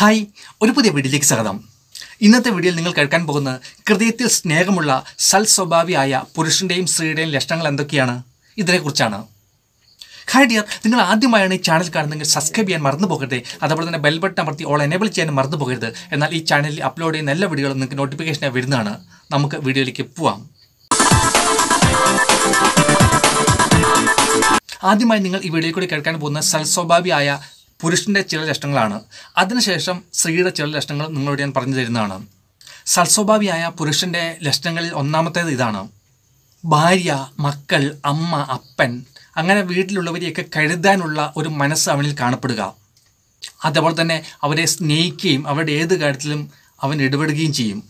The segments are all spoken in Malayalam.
ഹായ് ഒരു പുതിയ വീഡിയോയിലേക്ക് സ്വാഗതം ഇന്നത്തെ വീഡിയോയിൽ നിങ്ങൾ കേൾക്കാൻ പോകുന്ന ഹൃദയത്തിൽ സ്നേഹമുള്ള സൽ സ്വഭാവിയായ പുരുഷൻ്റെയും സ്ത്രീയുടെയും ലക്ഷണങ്ങൾ എന്തൊക്കെയാണ് ഇതിനെക്കുറിച്ചാണ് ഹായ് ഡിയർ നിങ്ങൾ ആദ്യമായാണ് ഈ ചാനൽ കാണുന്നതെങ്കിൽ സബ്സ്ക്രൈബ് ചെയ്യാൻ മറന്നു പോകരുത് അതുപോലെ തന്നെ ബെൽ ബട്ടൺ അമർത്തി ഓൾ എനേബിൾ ചെയ്യാൻ മറന്നു പോകരുത് എന്നാൽ ഈ ചാനലിൽ അപ്ലോഡ് ചെയ്യുന്ന എല്ലാ വീഡിയോകളും നിങ്ങൾക്ക് നോട്ടിഫിക്കേഷനായി വരുന്നതാണ് നമുക്ക് വീഡിയോയിലേക്ക് പോവാം ആദ്യമായി നിങ്ങൾ ഈ വീഡിയോയിൽ കൂടി കേൾക്കാൻ പോകുന്ന സൽസ്വഭാവിയായ പുരുഷൻ്റെ ചില ലക്ഷണങ്ങളാണ് അതിനുശേഷം സ്ത്രീയുടെ ചില ലക്ഷണങ്ങൾ നിങ്ങളോട് ഞാൻ പറഞ്ഞു തരുന്നതാണ് സൽസ്വഭാവിയായ പുരുഷൻ്റെ ലക്ഷണങ്ങളിൽ ഒന്നാമത്തേത് ഇതാണ് ഭാര്യ മക്കൾ അമ്മ അപ്പൻ അങ്ങനെ വീട്ടിലുള്ളവരെയൊക്കെ കരുതാനുള്ള ഒരു മനസ്സ് അവനിൽ കാണപ്പെടുക അതേപോലെ തന്നെ അവരെ സ്നേഹിക്കുകയും അവരുടെ ഏത് കാര്യത്തിലും അവൻ ഇടപെടുകയും ചെയ്യും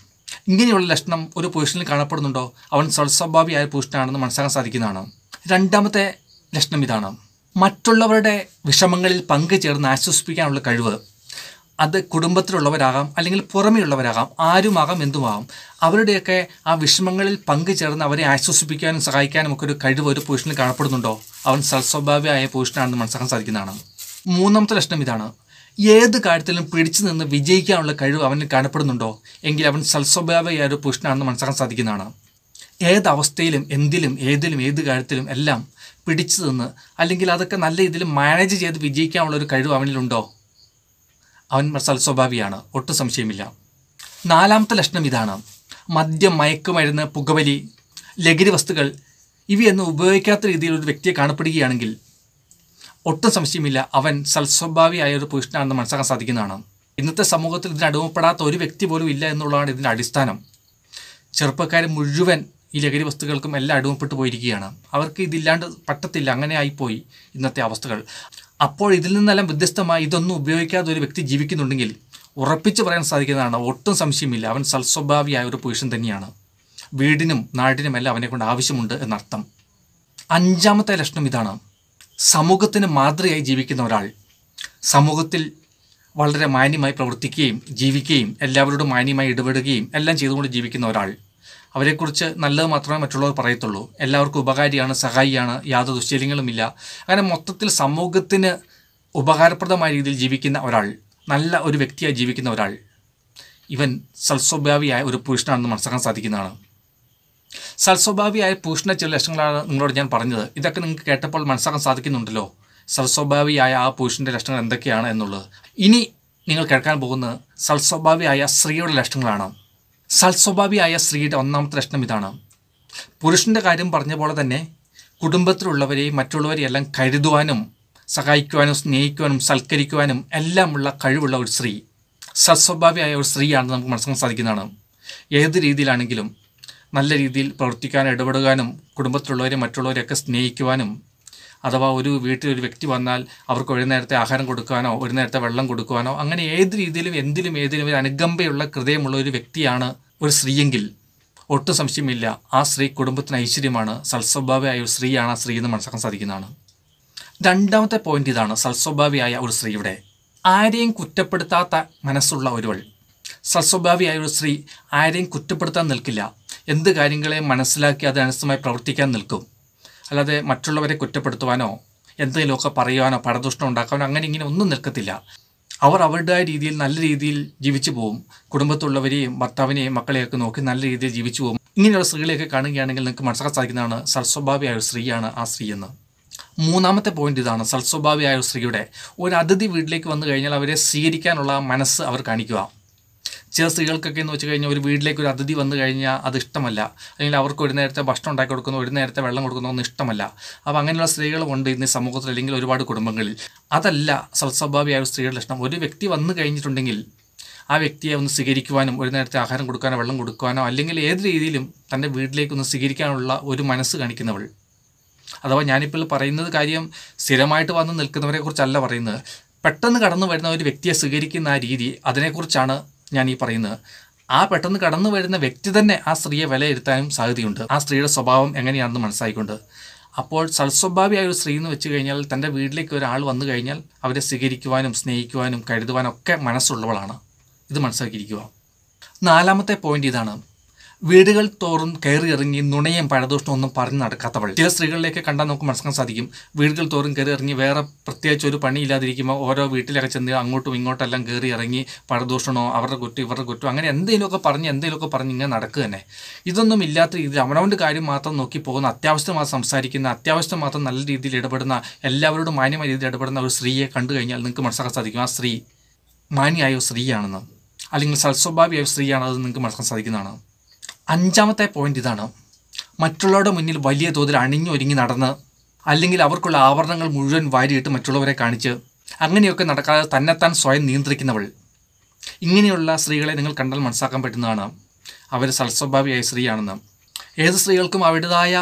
ഇങ്ങനെയുള്ള ലക്ഷണം ഒരു പുരുഷനിൽ കാണപ്പെടുന്നുണ്ടോ അവൻ സൽസ്വഭാവിയായ പുരുഷനാണെന്ന് മനസ്സിലാക്കാൻ സാധിക്കുന്നതാണ് രണ്ടാമത്തെ ലക്ഷണം ഇതാണ് മറ്റുള്ളവരുടെ വിഷമങ്ങളിൽ പങ്കുചേർന്ന് ആശ്വസിപ്പിക്കാനുള്ള കഴിവ് അത് കുടുംബത്തിലുള്ളവരാകാം അല്ലെങ്കിൽ പുറമെയുള്ളവരാകാം ആരുമാകാം എന്തുമാകാം അവരുടെയൊക്കെ ആ വിഷമങ്ങളിൽ പങ്കുചേർന്ന് അവരെ ആശ്വസിപ്പിക്കാനും സഹായിക്കാനും ഒക്കെ ഒരു കഴിവ് ഒരു പുരുഷന് കാണപ്പെടുന്നുണ്ടോ അവൻ സൽസ്വഭാവിയായ പുരുഷനാണെന്ന് മനസ്സിലാക്കാൻ സാധിക്കുന്നതാണ് മൂന്നാമത്തെ ലക്ഷണം ഇതാണ് ഏത് കാര്യത്തിലും പിടിച്ചു നിന്ന് വിജയിക്കാനുള്ള കഴിവ് അവന് കാണപ്പെടുന്നുണ്ടോ എങ്കിൽ അവൻ സൽസ്വഭാവിയായ ഒരു പുരുഷനാണെന്ന് മനസ്സിലാക്കാൻ സാധിക്കുന്നതാണ് ഏതവസ്ഥയിലും എന്തിലും ഏതിലും ഏത് കാര്യത്തിലും എല്ലാം പിടിച്ചു നിന്ന് അല്ലെങ്കിൽ അതൊക്കെ നല്ല രീതിയിൽ മാനേജ് ചെയ്ത് വിജയിക്കാനുള്ള ഒരു കഴിവ് അവനിലുണ്ടോ അവൻ സൽസ്വഭാവിയാണ് ഒട്ടും സംശയമില്ല നാലാമത്തെ ലക്ഷണം ഇതാണ് മദ്യം മയക്കുമരുന്ന് പുകവലി ലഹരി വസ്തുക്കൾ ഇവയൊന്നും ഉപയോഗിക്കാത്ത രീതിയിൽ ഒരു വ്യക്തിയെ കാണപ്പെടുകയാണെങ്കിൽ ഒട്ടും സംശയമില്ല അവൻ സൽസ്വഭാവിയായ ഒരു പുരുഷനാണെന്ന് മനസ്സിലാക്കാൻ സാധിക്കുന്നതാണ് ഇന്നത്തെ സമൂഹത്തിൽ ഇതിന് അടിമപ്പെടാത്ത ഒരു വ്യക്തി പോലും ഇല്ല എന്നുള്ളതാണ് ഇതിൻ്റെ അടിസ്ഥാനം ചെറുപ്പക്കാർ മുഴുവൻ ഈ ലഹരി വസ്തുക്കൾക്കും എല്ലാം അടിമപ്പെട്ടു പോയിരിക്കുകയാണ് അവർക്ക് ഇതില്ലാണ്ട് പറ്റത്തില്ല അങ്ങനെ ആയിപ്പോയി ഇന്നത്തെ അവസ്ഥകൾ അപ്പോൾ ഇതിൽ നിന്നെല്ലാം വ്യത്യസ്തമായി ഇതൊന്നും ഉപയോഗിക്കാതെ ഒരു വ്യക്തി ജീവിക്കുന്നുണ്ടെങ്കിൽ ഉറപ്പിച്ചു പറയാൻ സാധിക്കുന്നതാണ് ഒട്ടും സംശയമില്ല അവൻ സൽസ്വഭാവിയായ ഒരു പൊസിഷൻ തന്നെയാണ് വീടിനും നാടിനും എല്ലാം അവനെ കൊണ്ട് ആവശ്യമുണ്ട് എന്നർത്ഥം അഞ്ചാമത്തെ ലക്ഷണം ഇതാണ് സമൂഹത്തിന് മാതൃകയായി ജീവിക്കുന്ന ഒരാൾ സമൂഹത്തിൽ വളരെ മാന്യമായി പ്രവർത്തിക്കുകയും ജീവിക്കുകയും എല്ലാവരോടും മാന്യമായി ഇടപെടുകയും എല്ലാം ചെയ്തുകൊണ്ട് ജീവിക്കുന്ന ഒരാൾ അവരെക്കുറിച്ച് നല്ലത് മാത്രമേ മറ്റുള്ളവർ പറയത്തുള്ളൂ എല്ലാവർക്കും ഉപകാരിയാണ് സഹായിയാണ് യാതൊരു ദുശ്ചര്യങ്ങളുമില്ല അങ്ങനെ മൊത്തത്തിൽ സമൂഹത്തിന് ഉപകാരപ്രദമായ രീതിയിൽ ജീവിക്കുന്ന ഒരാൾ നല്ല ഒരു വ്യക്തിയായി ജീവിക്കുന്ന ഒരാൾ ഇവൻ സൽസ്വഭാവിയായ ഒരു പുരുഷനാണെന്ന് മനസ്സിലാക്കാൻ സാധിക്കുന്നതാണ് സൽസ്വഭാവിയായ പുരുഷൻ്റെ ചില ലക്ഷണങ്ങളാണ് നിങ്ങളോട് ഞാൻ പറഞ്ഞത് ഇതൊക്കെ നിങ്ങൾക്ക് കേട്ടപ്പോൾ മനസ്സിലാക്കാൻ സാധിക്കുന്നുണ്ടല്ലോ സൽസ്വഭാവിയായ ആ പുരുഷൻ്റെ ലക്ഷണങ്ങൾ എന്തൊക്കെയാണ് എന്നുള്ളത് ഇനി നിങ്ങൾ കേൾക്കാൻ പോകുന്നത് സൽസ്വഭാവിയായ സ്ത്രീയുടെ ലക്ഷണങ്ങളാണ് സൽസ്വഭാവിയായ സ്ത്രീയുടെ ഒന്നാമത്തെ ലക്ഷണം ഇതാണ് പുരുഷൻ്റെ കാര്യം പറഞ്ഞ പോലെ തന്നെ കുടുംബത്തിലുള്ളവരെയും മറ്റുള്ളവരെയും എല്ലാം കരുതുവാനും സഹായിക്കുവാനും സ്നേഹിക്കുവാനും സൽക്കരിക്കുവാനും എല്ലാമുള്ള കഴിവുള്ള ഒരു സ്ത്രീ സത്സ്വഭാവിയായ ഒരു സ്ത്രീയാണെന്ന് നമുക്ക് മനസ്സിലാക്കാൻ സാധിക്കുന്നതാണ് ഏത് രീതിയിലാണെങ്കിലും നല്ല രീതിയിൽ പ്രവർത്തിക്കാനും ഇടപെടുവാനും കുടുംബത്തിലുള്ളവരെ മറ്റുള്ളവരെയൊക്കെ സ്നേഹിക്കുവാനും അഥവാ ഒരു വീട്ടിൽ ഒരു വ്യക്തി വന്നാൽ അവർക്ക് ഒരു നേരത്തെ ആഹാരം കൊടുക്കുവാനോ ഒരു നേരത്തെ വെള്ളം കൊടുക്കുവാനോ അങ്ങനെ ഏത് രീതിയിലും എന്തിലും ഏതിലും ഒരു അനുകമ്പയുള്ള ഹൃദയമുള്ള ഒരു വ്യക്തിയാണ് ഒരു സ്ത്രീയെങ്കിൽ ഒട്ടും സംശയമില്ല ആ സ്ത്രീ കുടുംബത്തിന് ഐശ്വര്യമാണ് സൽസ്വഭാവിയായ ഒരു സ്ത്രീയാണ് ആ സ്ത്രീ എന്ന് മനസ്സിലാക്കാൻ സാധിക്കുന്നതാണ് രണ്ടാമത്തെ പോയിന്റ് ഇതാണ് സൽസ്വഭാവിയായ ഒരു സ്ത്രീയുടെ ആരെയും കുറ്റപ്പെടുത്താത്ത മനസ്സുള്ള ഒരുവൾ സൽസ്വഭാവിയായ ഒരു സ്ത്രീ ആരെയും കുറ്റപ്പെടുത്താൻ നിൽക്കില്ല എന്ത് കാര്യങ്ങളെ മനസ്സിലാക്കി അതനുസൃതമായി പ്രവർത്തിക്കാൻ നിൽക്കും അല്ലാതെ മറ്റുള്ളവരെ കുറ്റപ്പെടുത്തുവാനോ എന്തെങ്കിലുമൊക്കെ പറയുവാനോ പടദുഷ്ണം ഉണ്ടാക്കാനോ അങ്ങനെ ഇങ്ങനെ ഒന്നും നിൽക്കത്തില്ല അവർ അവരുടേതായ രീതിയിൽ നല്ല രീതിയിൽ ജീവിച്ചു പോകും കുടുംബത്തുള്ളവരെയും ഭർത്താവിനെയും മക്കളെയൊക്കെ നോക്കി നല്ല രീതിയിൽ ജീവിച്ചു പോകും ഇങ്ങനെയുള്ള സ്ത്രീകളെയൊക്കെ കാണുകയാണെങ്കിൽ നിങ്ങൾക്ക് മനസ്സിലാക്കാൻ സാധിക്കുന്നതാണ് സൽസ്വഭാവിയായ ഒരു സ്ത്രീയാണ് ആ സ്ത്രീ എന്ന് മൂന്നാമത്തെ പോയിന്റ് ഇതാണ് സൽസ്വഭാവിയായ ഒരു സ്ത്രീയുടെ ഒരു അതിഥി വീട്ടിലേക്ക് വന്നു കഴിഞ്ഞാൽ അവരെ സ്വീകരിക്കാനുള്ള മനസ്സ് അവർ കാണിക്കുക ചില സ്ത്രീകൾക്കൊക്കെ എന്ന് വെച്ച് കഴിഞ്ഞാൽ ഒരു വീട്ടിലേക്ക് ഒരു അതിഥി വന്നു കഴിഞ്ഞാൽ അത് ഇഷ്ടമല്ല അല്ലെങ്കിൽ അവർക്ക് ഒരു നേരത്തെ ഭക്ഷണം ഉണ്ടാക്കി കൊടുക്കുന്നു ഒരു നേരത്തെ വെള്ളം കൊടുക്കുന്നു ഒന്നും ഇഷ്ടമല്ല അപ്പോൾ അങ്ങനെയുള്ള സ്ത്രീകളുണ്ട് ഇന്ന് സമൂഹത്തിൽ അല്ലെങ്കിൽ ഒരുപാട് കുടുംബങ്ങളിൽ അതല്ല ഒരു സ്ത്രീകളുടെ ഇഷ്ടം ഒരു വ്യക്തി വന്നു കഴിഞ്ഞിട്ടുണ്ടെങ്കിൽ ആ വ്യക്തിയെ ഒന്ന് സ്വീകരിക്കുവാനും ഒരു നേരത്തെ ആഹാരം കൊടുക്കാനോ വെള്ളം കൊടുക്കുവാനോ അല്ലെങ്കിൽ ഏത് രീതിയിലും തൻ്റെ വീട്ടിലേക്ക് ഒന്ന് സ്വീകരിക്കാനുള്ള ഒരു മനസ്സ് കാണിക്കുന്നവൾ അഥവാ ഞാനിപ്പോൾ പറയുന്നത് കാര്യം സ്ഥിരമായിട്ട് വന്ന് നിൽക്കുന്നവരെക്കുറിച്ചല്ല പറയുന്നത് പെട്ടെന്ന് കടന്നു വരുന്ന ഒരു വ്യക്തിയെ സ്വീകരിക്കുന്ന ആ രീതി അതിനെക്കുറിച്ചാണ് ഞാൻ ഈ പറയുന്നത് ആ പെട്ടെന്ന് കടന്നു വരുന്ന വ്യക്തി തന്നെ ആ സ്ത്രീയെ വിലയിരുത്താനും സാധ്യതയുണ്ട് ആ സ്ത്രീയുടെ സ്വഭാവം എങ്ങനെയാണെന്ന് മനസ്സിലായിക്കൊണ്ട് അപ്പോൾ സൽസ്വഭാവിയായ ഒരു സ്ത്രീ എന്ന് വെച്ച് കഴിഞ്ഞാൽ തൻ്റെ വീട്ടിലേക്ക് ഒരാൾ വന്നു കഴിഞ്ഞാൽ അവരെ സ്വീകരിക്കുവാനും സ്നേഹിക്കുവാനും കരുതുവാനും ഒക്കെ മനസ്സുള്ളവളാണ് ഇത് മനസ്സിലാക്കിയിരിക്കുക നാലാമത്തെ പോയിന്റ് ഇതാണ് വീടുകൾ തോറും കയറി ഇറങ്ങി നുണയും പഴദോഷവും ഒന്നും പറഞ്ഞ് നടക്കാത്തവൾ ചില സ്ത്രീകളിലേക്ക് കണ്ടാൽ നമുക്ക് മനസ്സിലാക്കാൻ സാധിക്കും വീടുകൾ തോറും കയറി ഇറങ്ങി വേറെ പ്രത്യേകിച്ച് ഒരു പണിയില്ലാതിരിക്കുമ്പോൾ ഓരോ വീട്ടിലൊക്കെ ചെന്ന് അങ്ങോട്ടും ഇങ്ങോട്ടെല്ലാം കയറി ഇറങ്ങി പഴദോഷണോ അവരുടെ കുറ്റം ഇവരുടെ കുറ്റം അങ്ങനെ എന്തെങ്കിലുമൊക്കെ പറഞ്ഞ് എന്തെങ്കിലുമൊക്കെ പറഞ്ഞ് ഇങ്ങനെ നടക്കുക തന്നെ ഇതൊന്നും ഇല്ലാത്ത രീതിയിൽ അവനവൻ്റെ കാര്യം മാത്രം നോക്കി പോകുന്ന അത്യാവശ്യം മാത്രം സംസാരിക്കുന്ന അത്യാവശ്യം മാത്രം നല്ല രീതിയിൽ ഇടപെടുന്ന എല്ലാവരോടും മാന്യമായ രീതിയിൽ ഇടപെടുന്ന ഒരു സ്ത്രീയെ കണ്ടു കഴിഞ്ഞാൽ നിങ്ങൾക്ക് മനസ്സിലാക്കാൻ സാധിക്കും ആ സ്ത്രീ മാന്യായ സ്ത്രീയാണെന്ന് അല്ലെങ്കിൽ സൽസ്വഭാവിയായ സ്ത്രീയാണെന്ന് നിങ്ങൾക്ക് മനസ്സിലാക്കാൻ സാധിക്കുന്നതാണ് അഞ്ചാമത്തെ പോയിന്റ് ഇതാണ് മറ്റുള്ളവരുടെ മുന്നിൽ വലിയ തോതിൽ അണിഞ്ഞൊരുങ്ങി നടന്ന് അല്ലെങ്കിൽ അവർക്കുള്ള ആവരണങ്ങൾ മുഴുവൻ വാരിയിട്ട് മറ്റുള്ളവരെ കാണിച്ച് അങ്ങനെയൊക്കെ നടക്കാതെ തന്നെത്താൻ സ്വയം നിയന്ത്രിക്കുന്നവൾ ഇങ്ങനെയുള്ള സ്ത്രീകളെ നിങ്ങൾ കണ്ടാൽ മനസ്സാക്കാൻ പറ്റുന്നതാണ് അവർ സൽസ്വഭാവിയായ സ്ത്രീയാണെന്ന് ഏത് സ്ത്രീകൾക്കും അവരുടേതായ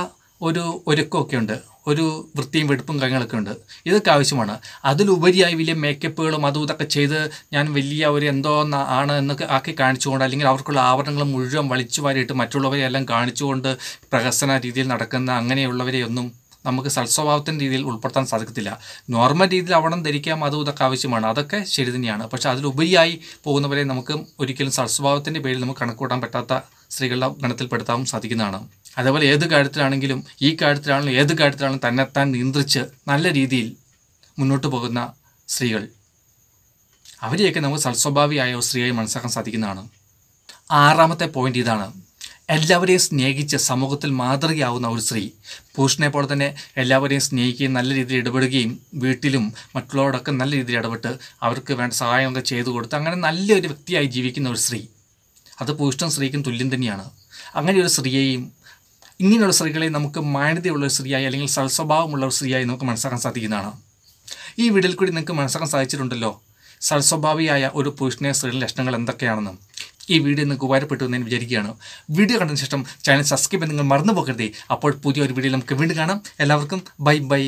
ഒരു ഒരുക്കമൊക്കെയുണ്ട് ഒരു വൃത്തിയും വെടുപ്പും കാര്യങ്ങളൊക്കെ ഉണ്ട് ഇതൊക്കെ ആവശ്യമാണ് അതിലുപരിയായി വലിയ മേക്കപ്പുകളും അതും ഇതൊക്കെ ചെയ്ത് ഞാൻ വലിയ ഒരു എന്തോ ആണ് എന്നൊക്കെ ആക്കി കാണിച്ചുകൊണ്ട് അല്ലെങ്കിൽ അവർക്കുള്ള ആവരണങ്ങൾ മുഴുവൻ വലിച്ചു വാരിയിട്ട് മറ്റുള്ളവരെ എല്ലാം കാണിച്ചുകൊണ്ട് പ്രഹസന രീതിയിൽ നടക്കുന്ന അങ്ങനെയുള്ളവരെയൊന്നും നമുക്ക് സൽസ്വഭാവത്തിൻ്റെ രീതിയിൽ ഉൾപ്പെടുത്താൻ സാധിക്കത്തില്ല നോർമൽ രീതിയിൽ അവണം ധരിക്കാം അതും ഇതൊക്കെ ആവശ്യമാണ് അതൊക്കെ ശരി തന്നെയാണ് പക്ഷേ അതിലുപരിയായി പോകുന്നവരെ നമുക്ക് ഒരിക്കലും സൽസ്വഭാവത്തിൻ്റെ പേരിൽ നമുക്ക് കണക്കൂട്ടാൻ പറ്റാത്ത സ്ത്രീകളുടെ ഗണത്തിൽപ്പെടുത്താൻ സാധിക്കുന്നതാണ് അതേപോലെ ഏത് കാര്യത്തിലാണെങ്കിലും ഈ കാര്യത്തിലാണെങ്കിലും ഏത് കാര്യത്തിലാണെങ്കിലും തന്നെത്താൻ നിയന്ത്രിച്ച് നല്ല രീതിയിൽ മുന്നോട്ട് പോകുന്ന സ്ത്രീകൾ അവരെയൊക്കെ നമുക്ക് സൽസ്വഭാവിയായ സ്ത്രീയായി മനസ്സിലാക്കാൻ സാധിക്കുന്നതാണ് ആറാമത്തെ പോയിന്റ് ഇതാണ് എല്ലാവരെയും സ്നേഹിച്ച് സമൂഹത്തിൽ മാതൃകയാവുന്ന ഒരു സ്ത്രീ പുരുഷനെ പോലെ തന്നെ എല്ലാവരെയും സ്നേഹിക്കുകയും നല്ല രീതിയിൽ ഇടപെടുകയും വീട്ടിലും മറ്റുള്ളവരോടൊക്കെ നല്ല രീതിയിൽ ഇടപെട്ട് അവർക്ക് വേണ്ട സഹായമൊക്കെ ചെയ്തു കൊടുത്ത് അങ്ങനെ നല്ലൊരു വ്യക്തിയായി ജീവിക്കുന്ന ഒരു സ്ത്രീ അത് പുരുഷനും സ്ത്രീക്കും തുല്യം തന്നെയാണ് അങ്ങനെ ഒരു സ്ത്രീയെയും ഇങ്ങനെയുള്ള സ്ത്രീകളെ നമുക്ക് മാന്യതയുള്ള ഒരു സ്ത്രീയായി അല്ലെങ്കിൽ സൽസ്വഭാവമുള്ള ഒരു സ്ത്രീയായി നമുക്ക് മനസ്സിലാക്കാൻ സാധിക്കുന്നതാണ് ഈ വീഡിയോയിൽ കൂടി നിങ്ങൾക്ക് മനസ്സാക്കാൻ സാധിച്ചിട്ടുണ്ടല്ലോ സൽസ്വഭാവിയായ ഒരു പുരുഷനെ സ്ത്രീയുടെ ലക്ഷണങ്ങൾ എന്തൊക്കെയാണെന്നും ഈ വീഡിയോ നിങ്ങൾക്ക് ഉപകാരപ്പെട്ടു എന്ന് ഞാൻ വിചാരിക്കുകയാണ് വീഡിയോ കണ്ടതിന് ശേഷം ചാനൽ സബ്സ്ക്രൈബ് ചെയ്യാൻ നിങ്ങൾ മറന്നു പോകരുതേ അപ്പോൾ പുതിയ ഒരു വീഡിയോ നമുക്ക് വീണ്ടും കാണാം എല്ലാവർക്കും ബൈ ബൈ